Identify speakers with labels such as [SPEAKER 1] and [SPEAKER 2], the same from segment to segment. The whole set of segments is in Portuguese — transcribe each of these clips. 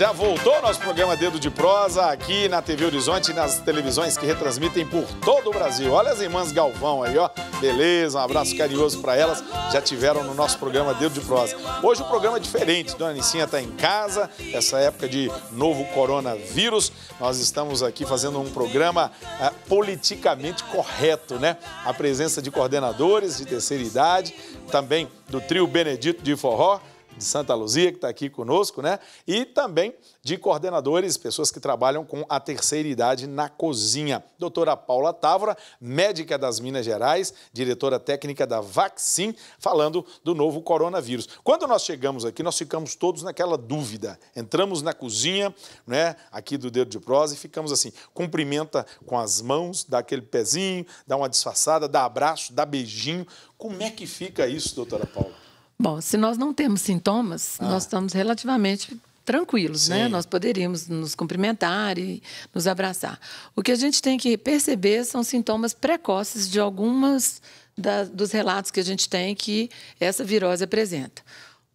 [SPEAKER 1] Já voltou nosso programa Dedo de Prosa aqui na TV Horizonte e nas televisões que retransmitem por todo o Brasil. Olha as irmãs Galvão aí, ó. Beleza, um abraço carinhoso para elas. Já tiveram no nosso programa Dedo de Prosa. Hoje o programa é diferente. Dona Nicinha está em casa, essa época de novo coronavírus. Nós estamos aqui fazendo um programa é, politicamente correto, né? A presença de coordenadores de terceira idade, também do trio Benedito de Forró de Santa Luzia, que está aqui conosco, né? E também de coordenadores, pessoas que trabalham com a terceira idade na cozinha. Doutora Paula Távora, médica das Minas Gerais, diretora técnica da Vaccin, falando do novo coronavírus. Quando nós chegamos aqui, nós ficamos todos naquela dúvida. Entramos na cozinha, né, aqui do dedo de prosa, e ficamos assim, cumprimenta com as mãos, dá aquele pezinho, dá uma disfarçada, dá abraço, dá beijinho. Como é que fica isso, doutora Paula?
[SPEAKER 2] Bom, se nós não temos sintomas, ah. nós estamos relativamente tranquilos, né? Sim. né? Nós poderíamos nos cumprimentar e nos abraçar. O que a gente tem que perceber são sintomas precoces de algumas da, dos relatos que a gente tem que essa virose apresenta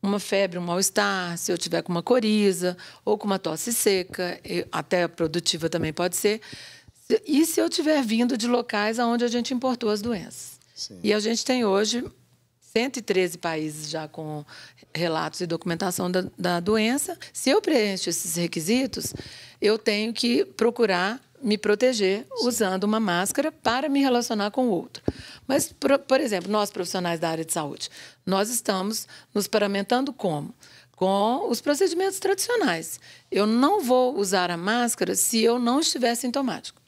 [SPEAKER 2] uma febre, um mal-estar, se eu tiver com uma coriza ou com uma tosse seca, até produtiva também pode ser. E se eu tiver vindo de locais onde a gente importou as doenças. Sim. E a gente tem hoje 113 países já com relatos e documentação da, da doença. Se eu preencho esses requisitos, eu tenho que procurar me proteger usando uma máscara para me relacionar com o outro. Mas, por, por, exemplo, nós profissionais da área de saúde, nós estamos nos paramentando como? Com os procedimentos tradicionais. Eu não vou usar a máscara se eu não estiver sintomático.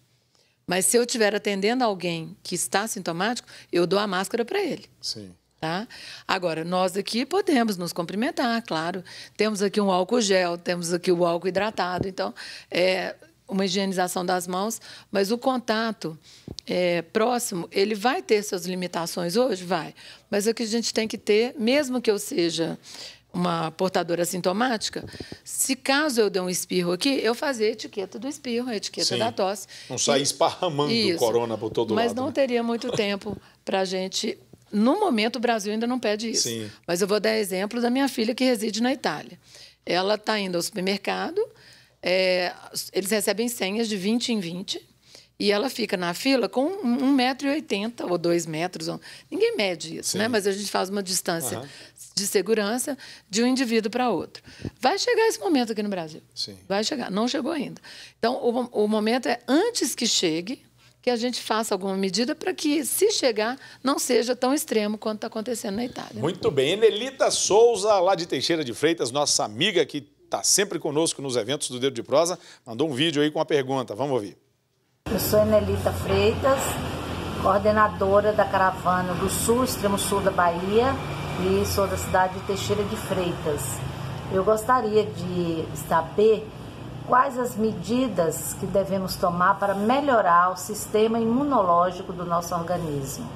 [SPEAKER 2] Mas se eu estiver atendendo alguém que está sintomático, eu dou a máscara para ele. Sim. Tá? Agora, nós aqui podemos nos cumprimentar, claro. Temos aqui um álcool gel, temos aqui o álcool hidratado, então, é uma higienização das mãos, mas o contato é, próximo, ele vai ter suas limitações hoje? Vai. Mas o que a gente tem que ter, mesmo que eu seja uma portadora sintomática, se caso eu der um espirro aqui, eu fazer a etiqueta do espirro, a etiqueta Sim. da tosse. Não sair
[SPEAKER 1] esparramando o corona por todo Mas lado. Mas não né?
[SPEAKER 2] teria muito tempo para a gente no momento, o Brasil ainda não pede isso. Sim. Mas eu vou dar exemplo da minha filha que reside na Itália. Ela está indo ao supermercado, é, eles recebem senhas de 20 em 20 e ela fica na fila com 1,80m ou 2 metros. Ninguém mede isso, né? mas a gente faz uma distância uhum. de segurança de um indivíduo para outro. Vai chegar esse momento aqui no Brasil. Sim. Vai chegar, não chegou ainda. Então, o, o momento é antes que chegue, que a gente faça alguma medida para que, se chegar, não seja tão extremo quanto está acontecendo na Itália. Muito
[SPEAKER 1] bem. Enelita Souza, lá de Teixeira de Freitas, nossa amiga que está sempre conosco nos eventos do Dedo de Prosa, mandou um vídeo aí com uma pergunta. Vamos ouvir.
[SPEAKER 2] Eu sou Enelita Freitas, coordenadora da caravana do Sul, extremo sul da Bahia, e sou da cidade de Teixeira de Freitas. Eu gostaria de saber quais as medidas que devemos tomar para melhorar o sistema imunológico do nosso organismo.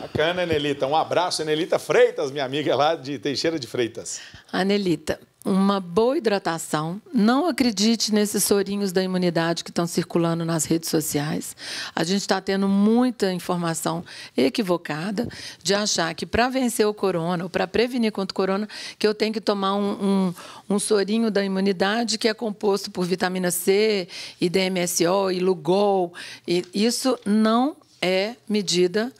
[SPEAKER 1] Bacana, Anelita. Um abraço, Anelita Freitas, minha amiga lá de Teixeira de Freitas.
[SPEAKER 2] Anelita, uma boa hidratação. Não acredite nesses sorinhos da imunidade que estão circulando nas redes sociais. A gente está tendo muita informação equivocada de achar que para vencer o corona ou para prevenir contra o corona, que eu tenho que tomar um, um, um, sorinho da imunidade que é composto por vitamina C e DMSO e Lugol. E isso não é medida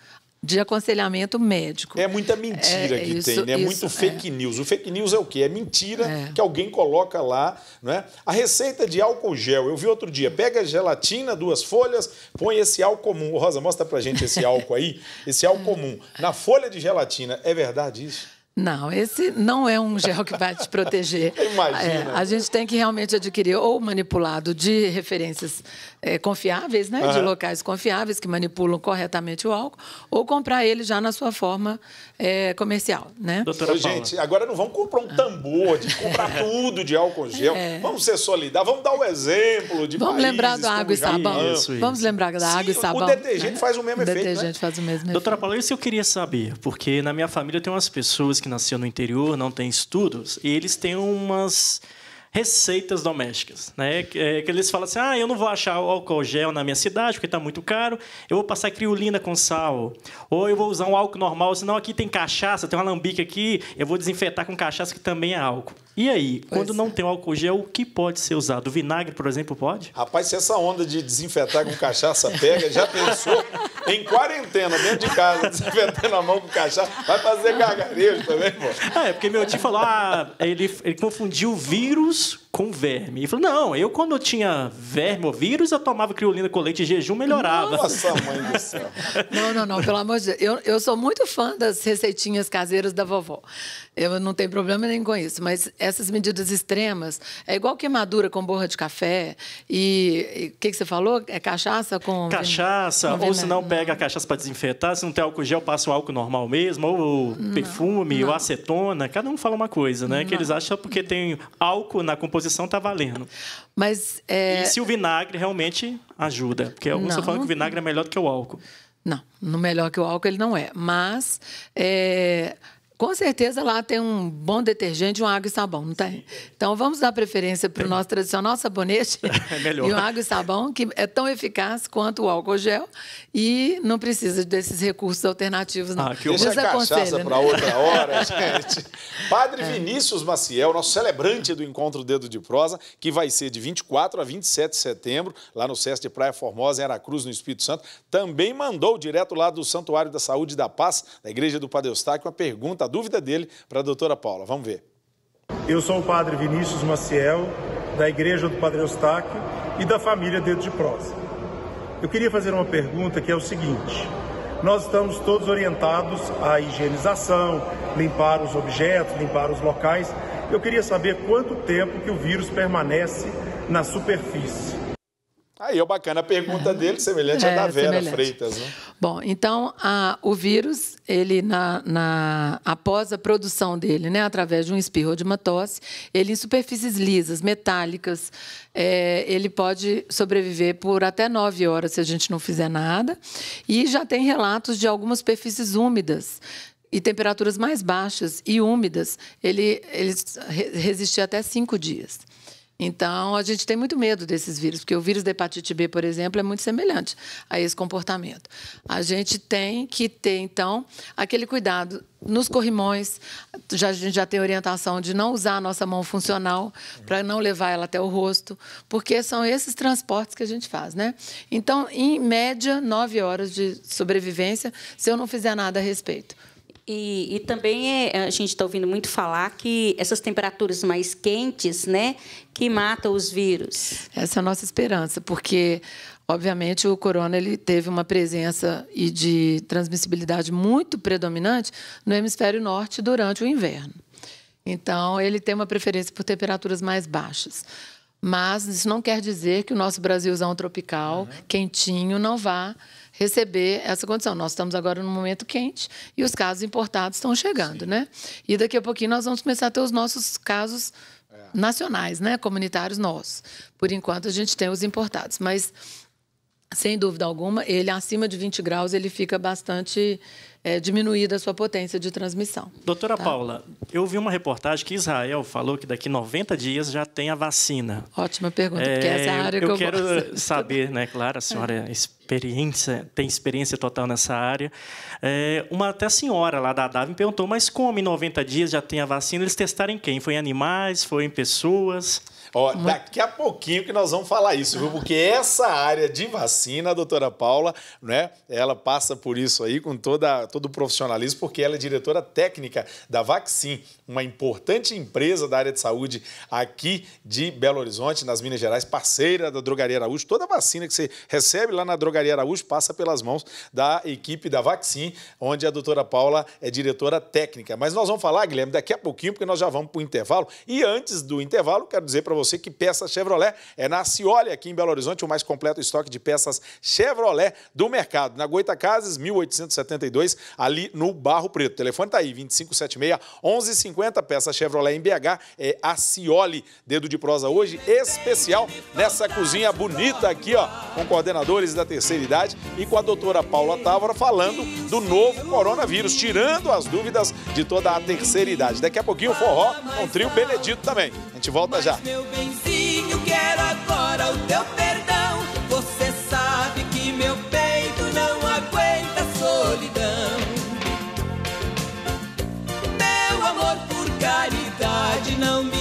[SPEAKER 2] de aconselhamento médico. É muita mentira é, que isso, tem, né? é muito fake
[SPEAKER 1] é. news. O fake news é o quê? É mentira é. que alguém coloca lá. Né? A receita de álcool gel, eu vi outro dia, pega gelatina, duas folhas, põe esse álcool comum. Rosa, mostra pra gente esse álcool aí, esse álcool comum. Na folha de gelatina, é verdade isso?
[SPEAKER 2] Não, esse não é um gel que vai te proteger. Imagina. É, a gente tem que realmente adquirir ou manipulado de referências é, confiáveis, né? Uhum. De locais confiáveis que manipulam corretamente o álcool, ou comprar ele já na sua forma é, comercial, né? Doutora Ô, Gente,
[SPEAKER 1] agora não vamos comprar um tambor, de comprar tudo de álcool gel. É. Vamos ser solidários, vamos dar o um exemplo de Vamos países, lembrar da água e sabão. Isso, isso. Vamos
[SPEAKER 2] lembrar da água Sim, e sabão. O detergente né? faz o mesmo o efeito, detergente né? faz o mesmo Doutora efeito.
[SPEAKER 3] Doutora Paula, isso eu queria saber, porque na minha família tem umas pessoas que que nasceu no interior, não tem estudos, e eles têm umas receitas domésticas. Né? É, que eles falam assim: ah, eu não vou achar álcool gel na minha cidade porque está muito caro, eu vou passar criolina com sal. Ou eu vou usar um álcool normal, senão aqui tem cachaça, tem um alambique aqui, eu vou desinfetar com cachaça que também é álcool. E aí, pois quando não é. tem álcool gel, o que pode ser usado? O vinagre, por exemplo, pode?
[SPEAKER 1] Rapaz, se essa onda de desinfetar
[SPEAKER 3] com cachaça pega, já pensou?
[SPEAKER 1] em quarentena, dentro de casa, desinfetando a mão com cachaça, vai fazer gargarejo também,
[SPEAKER 3] pô. É, porque meu tio falou, ah, ele, ele confundiu vírus Jews com verme. E falou: não, eu quando eu tinha verme ou vírus, eu tomava criolina com leite em jejum, melhorava. Nossa, mãe do
[SPEAKER 2] céu. não, não, não, pelo amor de Deus. Eu, eu sou muito fã das receitinhas caseiras da vovó. Eu não tenho problema nem com isso, mas essas medidas extremas, é igual queimadura com borra de café e. O que, que você falou? É cachaça com. Cachaça, com ou se não
[SPEAKER 3] pega a cachaça para desinfetar, se não tem álcool gel, passa o álcool normal mesmo, ou não, perfume, não. ou acetona. Cada um fala uma coisa, né? Não. Que eles acham porque tem álcool na composição composição está valendo.
[SPEAKER 2] Mas, é... E se o
[SPEAKER 3] vinagre realmente ajuda? Porque alguns estão falando que o vinagre é melhor do que o álcool.
[SPEAKER 2] Não, no melhor que o álcool ele não é. Mas é, com certeza lá tem um bom detergente, um água e sabão, não tem? Sim. Então vamos dar preferência para o nosso tradicional sabonete é e o água e sabão, que é tão eficaz quanto o álcool gel e não precisa desses recursos alternativos, não. Ah, que Deixa a cachaça né? para outra hora, gente.
[SPEAKER 1] Padre é. Vinícius Maciel, nosso celebrante do Encontro Dedo de Prosa, que vai ser de 24 a 27 de setembro, lá no SESC de Praia Formosa, em Aracruz, no Espírito Santo, também mandou direto lá do Santuário da Saúde e da Paz, da Igreja do Padre Eustáquio, uma pergunta a dúvida dele para a doutora Paula. Vamos ver. Eu sou o padre Vinícius Maciel, da Igreja do Padre Eustáquio e da família Dedo de Prosa. Eu queria fazer uma pergunta que é o seguinte: nós estamos todos orientados à higienização, limpar os objetos, limpar os locais. Eu queria saber quanto tempo que o vírus permanece na superfície. E é bacana a pergunta é. dele,
[SPEAKER 2] semelhante à é, da Vera semelhante. Freitas. Né? Bom, então a, o vírus, ele na, na, após a produção dele, né, através de um espirro ou de uma tosse, ele em superfícies lisas, metálicas, é, ele pode sobreviver por até nove horas se a gente não fizer nada. E já tem relatos de algumas superfícies úmidas, e temperaturas mais baixas e úmidas, ele, ele resistia até cinco dias. Então, a gente tem muito medo desses vírus, porque o vírus da hepatite B, por exemplo, é muito semelhante a esse comportamento. A gente tem que ter, então, aquele cuidado nos corrimões. Já, a gente já tem orientação de não usar a nossa mão funcional para não levar ela até o rosto, porque são esses transportes que a gente faz, né? Então, em média, nove horas de sobrevivência se eu não fizer nada a respeito.
[SPEAKER 3] E, e, também é, é a gente está ouvindo muito falar que essas temperaturas mais quentes,
[SPEAKER 2] né, que matam os vírus. Essa é a nossa esperança, porque obviamente o corona ele teve uma presença e de transmissibilidade muito predominante no hemisfério norte durante o inverno. Então ele tem uma preferência por temperaturas mais baixas. Mas isso não quer dizer que o nosso Brasilzão tropical, uhum. quentinho, não vá receber essa condição. Nós estamos agora num momento quente e os casos importados estão chegando, Sim. né? E daqui a pouquinho nós vamos começar a ter os nossos casos é. nacionais, né? Comunitários nossos. Por enquanto a gente tem os importados, mas sem dúvida alguma, ele acima de 20 graus ele fica bastante é, diminuída a sua potência de transmissão.
[SPEAKER 3] Doutora tá? Paula, eu vi uma reportagem que Israel falou que daqui 90 dias já tem a vacina.
[SPEAKER 2] Ótima pergunta, é, porque essa é a é, área eu que eu quero gosto.
[SPEAKER 3] saber, né, claro, a senhora é. experiência, tem experiência total nessa área. É, uma até a senhora lá da Davi me perguntou, mas como em 90 dias já tem a vacina, eles testaram em quem? Foi em animais, foi em pessoas? Ó, daqui
[SPEAKER 1] a pouquinho que
[SPEAKER 3] nós vamos falar isso, viu? Porque essa área de vacina,
[SPEAKER 1] a doutora Paula, né? Ela passa por isso aí com toda, todo o profissionalismo, porque ela é diretora técnica da Vaccin uma importante empresa da área de saúde aqui de Belo Horizonte, nas Minas Gerais, parceira da Drogaria Araújo. Toda vacina que você recebe lá na Drogaria Araújo passa pelas mãos da equipe da Vaccin, onde a doutora Paula é diretora técnica. Mas nós vamos falar, Guilherme, daqui a pouquinho, porque nós já vamos para o intervalo. E antes do intervalo, quero dizer para você que peça Chevrolet é na Cioli, aqui em Belo Horizonte, o mais completo estoque de peças Chevrolet do mercado. Na Goita Casas, 1872, ali no Barro Preto. O telefone está aí, 2576 11 250, peça Chevrolet em BH, é a Cioli. Dedo de prosa hoje especial nessa cozinha bonita aqui, ó, com coordenadores da terceira idade e com a doutora Paula Távora falando do novo coronavírus, tirando as dúvidas de toda a terceira idade. Daqui a pouquinho o forró com um trio Benedito também. A gente volta já. Meu
[SPEAKER 2] benzinho, quero agora o teu perdão. Você sabe que meu know me.